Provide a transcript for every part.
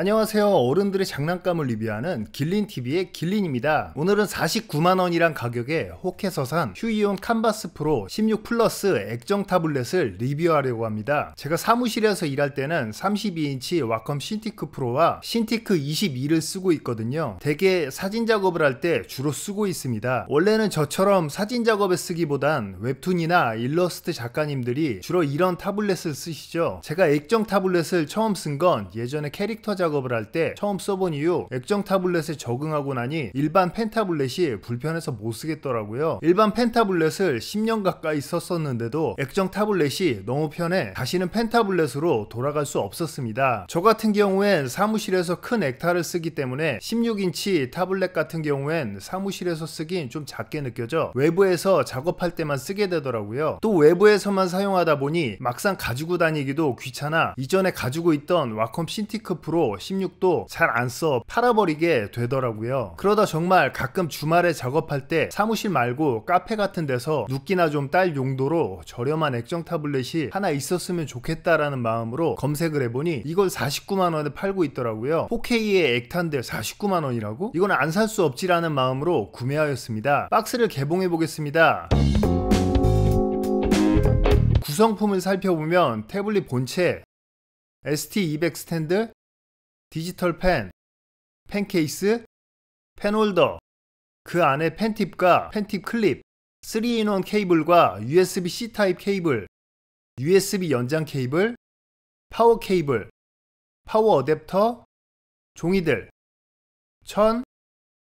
안녕하세요 어른들의 장난감을 리뷰하는 길린TV의 길린입니다 오늘은 49만원이란 가격에 혹해서 산 휴이온 칸바스 프로 16 플러스 액정 타블렛을 리뷰하려고 합니다 제가 사무실에서 일할 때는 32인치 와컴 신티크 프로와 신티크 22를 쓰고 있거든요 대개 사진 작업을 할 때 주로 쓰고 있습니다 원래는 저처럼 사진 작업에 쓰기보단 웹툰이나 일러스트 작가님들이 주로 이런 타블렛을 쓰시죠 제가 액정 타블렛을 처음 쓴 건 예전에 캐릭터 작업 작업을 할 때 처음 써본 이후 액정 타블렛에 적응하고 나니 일반 펜 타블렛이 불편해서 못 쓰겠더라고요. 일반 펜 타블렛을 10년 가까이 썼었는데도 액정 타블렛이 너무 편해 다시는 펜 타블렛으로 돌아갈 수 없었습니다. 저 같은 경우엔 사무실에서 큰 액타를 쓰기 때문에 16인치 타블렛 같은 경우엔 사무실에서 쓰긴 좀 작게 느껴져 외부에서 작업할 때만 쓰게 되더라고요. 또 외부에서만 사용하다 보니 막상 가지고 다니기도 귀찮아 이전에 가지고 있던 와컴 신티크 프로 1 6도잘 안 써 팔아버리게 되더라고요. 그러다 정말 가끔 주말에 작업할 때 사무실 말고 카페 같은 데서 눕기나 좀 딸 용도로 저렴한 액정 타블렛이 하나 있었으면 좋겠다라는 마음으로 검색을 해보니 이걸 49만원에 팔고 있더라고요. 4K의 액탄들 49만원이라고? 이건 안 살 수 없지라는 마음으로 구매하였습니다. 박스를 개봉해 보겠습니다. 구성품을 살펴보면 태블릿 본체, ST200 스탠드, 디지털 펜, 펜케이스, 펜홀더, 그 안에 펜팁과 펜팁 클립, 3인원 케이블과 USB-C 타입 케이블, USB 연장 케이블, 파워 케이블, 파워 어댑터, 종이들, 천,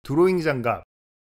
드로잉 장갑,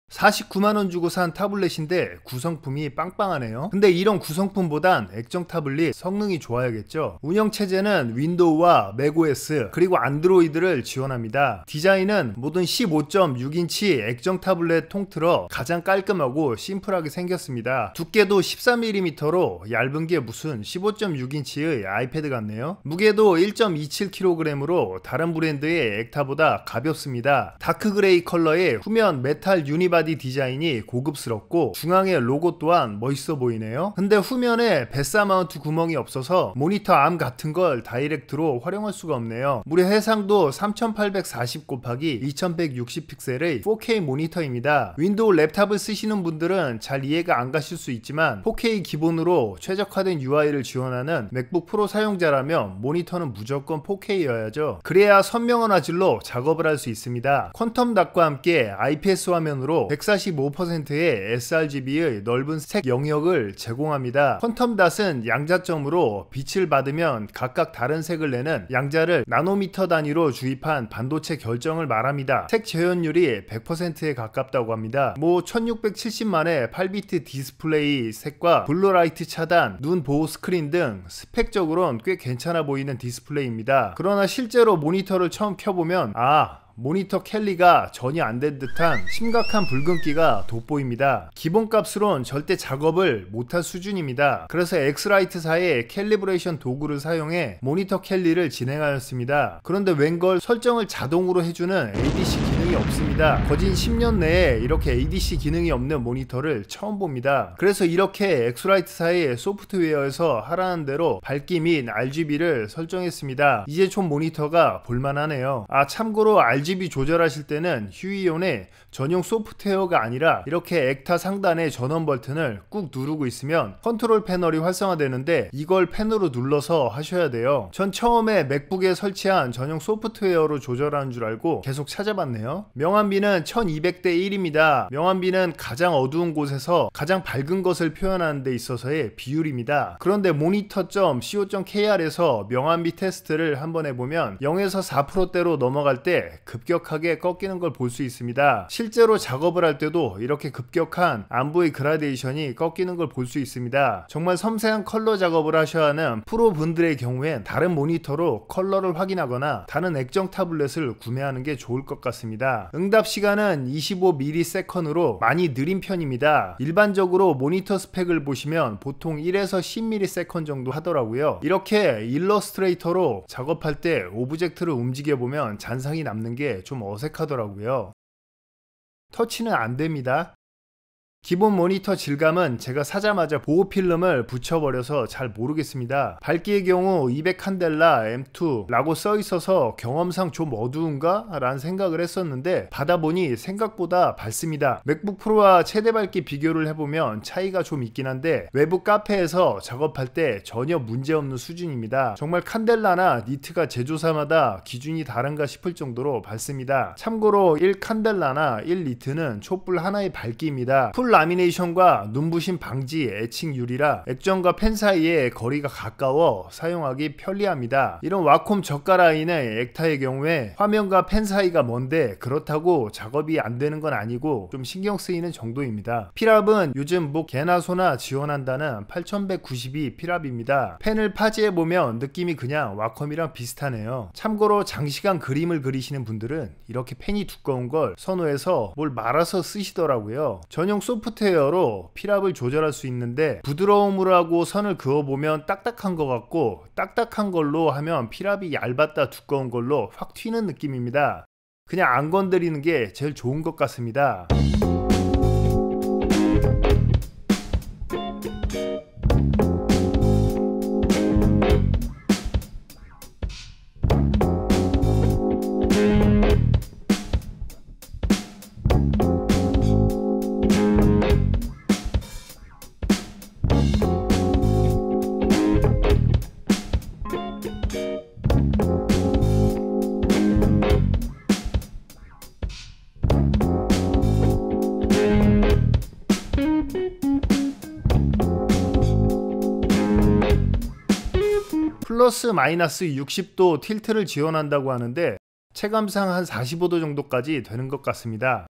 49만원 주고 산 타블렛인데 구성품이 빵빵하네요 근데 이런 구성품보단 액정 타블릿 성능이 좋아야겠죠 운영체제는 윈도우와 맥OS 그리고 안드로이드를 지원합니다 디자인은 모든 15.6인치 액정 타블렛 통틀어 가장 깔끔하고 심플하게 생겼습니다 두께도 13mm로 얇은 게 무슨 15.6인치의 아이패드 같네요 무게도 1.27kg으로 다른 브랜드의 액타보다 가볍습니다 다크그레이 컬러의 후면 메탈 유니바 바디 디자인이 고급스럽고 중앙의 로고 또한 멋있어 보이네요. 근데 후면에 뱃사 마운트 구멍이 없어서 모니터 암 같은 걸 다이렉트로 활용할 수가 없네요. 무려 해상도 3840 곱하기 2160 픽셀의 4K 모니터입니다. 윈도우 랩탑을 쓰시는 분들은 잘 이해가 안 가실 수 있지만 4K 기본으로 최적화된 UI를 지원하는 맥북 프로 사용자라면 모니터는 무조건 4K여야죠. 그래야 선명한 화질로 작업을 할 수 있습니다. 퀀텀 닷과 함께 IPS 화면으로 145%의 sRGB의 넓은 색 영역을 제공합니다. 퀀텀 닷은 양자점으로 빛을 받으면 각각 다른 색을 내는 양자를 나노미터 단위로 주입한 반도체 결정을 말합니다. 색 재현율이 100%에 가깝다고 합니다. 뭐 1670만의 8비트 디스플레이 색과 블루라이트 차단, 눈 보호 스크린 등 스펙적으론 꽤 괜찮아 보이는 디스플레이입니다. 그러나 실제로 모니터를 처음 켜보면 아 모니터 켈리가 전혀안 된 듯한 심각한 붉은기가 돋보입니다. 기본값으론 절대 작업을 못할 수준입니다. 그래서 엑스라이트사의 캘리브레이션 도구를 사용해 모니터 켈리를 진행하였습니다. 그런데 웬걸 설정을 자동으로 해주는 a b c 없습니다. 거진 10년 내에 이렇게 ADC 기능이 없는 모니터를 처음 봅니다. 그래서 이렇게 엑스라이트사이의 소프트웨어에서 하라는 대로 밝기 및 RGB를 설정했습니다. 이제 총 모니터가 볼만하네요. 아 참고로 RGB 조절하실 때는 휴이온의 전용 소프트웨어가 아니라 이렇게 액타 상단의 전원 버튼을 꾹 누르고 있으면 컨트롤 패널이 활성화되는데 이걸 펜으로 눌러서 하셔야 돼요. 전 처음에 맥북에 설치한 전용 소프트웨어로 조절하는 줄 알고 계속 찾아봤네요. 명암비는 1200대 1입니다. 명암비는 가장 어두운 곳에서 가장 밝은 것을 표현하는 데 있어서의 비율입니다. 그런데 monitor.co.kr에서 명암비 테스트를 한번 해보면 0에서 4%대로 넘어갈 때 급격하게 꺾이는 걸 볼 수 있습니다. 실제로 작업을 할 때도 이렇게 급격한 안부의 그라데이션이 꺾이는 걸 볼 수 있습니다. 정말 섬세한 컬러 작업을 하셔야 하는 프로분들의 경우엔 다른 모니터로 컬러를 확인하거나 다른 액정 타블렛을 구매하는 게 좋을 것 같습니다. 있습니다. 응답 시간은 2 5 m s 로 많이 느린 편입니다. 일반적으로 모니터 스펙을 보시면 보통 1에서 10ms 정도 하더라고요. 이렇게 일러스트레이터로 작업할 때 오브젝트를 움직여보면 잔상이 남는 게 좀 어색하더라고요. 터치는 안 됩니다. 기본 모니터 질감은 제가 사자마자 보호 필름을 붙여버려서 잘 모르겠습니다. 밝기의 경우 200 칸델라 M2 라고 써 있어서 경험상 좀 어두운가? 라는 생각을 했었는데 받아보니 생각보다 밝습니다. 맥북 프로와 최대 밝기 비교를 해보면 차이가 좀 있긴 한데 외부 카페에서 작업할 때 전혀 문제없는 수준입니다. 정말 칸델라나 니트가 제조사마다 기준이 다른가 싶을 정도로 밝습니다. 참고로 1 칸델라나 1 니트는 촛불 하나의 밝기입니다. 풀 라미네이션과 눈부신 방지 애칭 유리라 액정과 펜사이에 거리가 가까워 사용하기 편리합니다. 이런 와콤 저가 라인의 액타의 경우에 화면과 펜 사이가 먼데 그렇다고 작업이 안 되는 건 아니고 좀 신경 쓰이는 정도입니다. 필압은 요즘 뭐 개나 소나 지원한다는 8192필압입니다 펜을 파지해보면 느낌이 그냥 와컴이랑 비슷하네요. 참고로 장시간 그림을 그리시는 분들은 이렇게 펜이 두꺼운 걸 선호해서 뭘 말아서 쓰시더라고요. 전용 소프 트 소프트웨어로 필압을 조절할 수 있는데 부드러움으로 하고 선을 그어보면 딱딱한 것 같고 딱딱한 걸로 하면 필압이 얇았다 두꺼운 걸로 확 튀는 느낌입니다. 그냥 안 건드리는 게 제일 좋은 것 같습니다. 플러스 마이너스 60도 틸트를 지원한다고 하는데 체감상 한 45도 정도까지 되는 것 같습니다.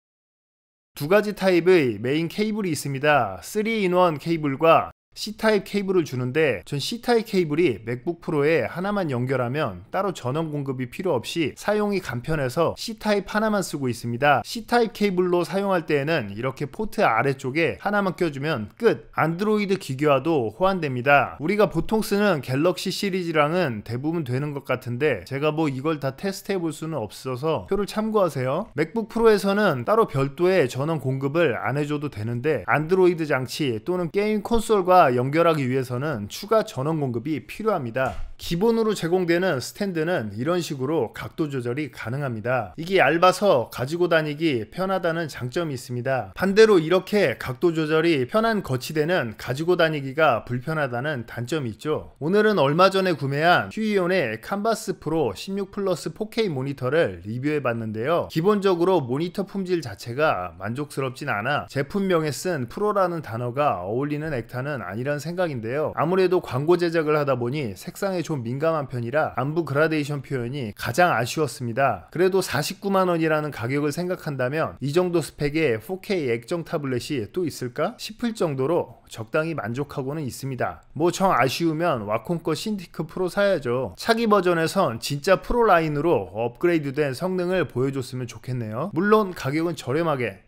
두 가지 타입의 메인 케이블이 있습니다. 3인1 케이블과 C타입 케이블을 주는데 전 C타입 케이블이 맥북 프로에 하나만 연결하면 따로 전원 공급이 필요 없이 사용이 간편해서 C타입 하나만 쓰고 있습니다. C타입 케이블로 사용할 때에는 이렇게 포트 아래쪽에 하나만 껴주면 끝! 안드로이드 기기와도 호환됩니다. 우리가 보통 쓰는 갤럭시 시리즈랑은 대부분 되는 것 같은데 제가 뭐 이걸 다 테스트해 볼 수는 없어서 표를 참고하세요. 맥북 프로에서는 따로 별도의 전원 공급을 안 해줘도 되는데 안드로이드 장치 또는 게임 콘솔과 연결하기 위해서는 추가 전원 공급이 필요합니다. 기본으로 제공되는 스탠드는 이런 식으로 각도 조절이 가능합니다. 이게 얇아서 가지고 다니기 편하다는 장점이 있습니다. 반대로 이렇게 각도 조절이 편한 거치대는 가지고 다니기가 불편하다는 단점이 있죠. 오늘은 얼마 전에 구매한 휴이온의 칸바스 프로 16 플러스 4K 모니터를 리뷰해 봤는데요. 기본적으로 모니터 품질 자체가 만족스럽진 않아 제품명에 쓴 프로라는 단어가 어울리는 액타는 아니란 생각인데요. 아무래도 광고 제작을 하다 보니 색상의 조좀 민감한 편이라 안부 그라데이션 표현이 가장 아쉬웠습니다. 그래도 49만 원이라는 가격을 생각한다면 이 정도 스펙에 4K 액정 타블렛이 또 있을까 싶을 정도로 적당히 만족하고는 있습니다. 뭐 정 아쉬우면 와콤꺼 신티크 프로 사야죠. 차기 버전에선 진짜 프로 라인으로 업그레이드된 성능을 보여줬으면 좋겠네요. 물론 가격은 저렴하게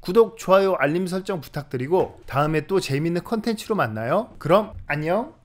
구독, 좋아요, 알림 설정 부탁드리고 다음에 또 재밌는 컨텐츠로 만나요. 그럼 안녕!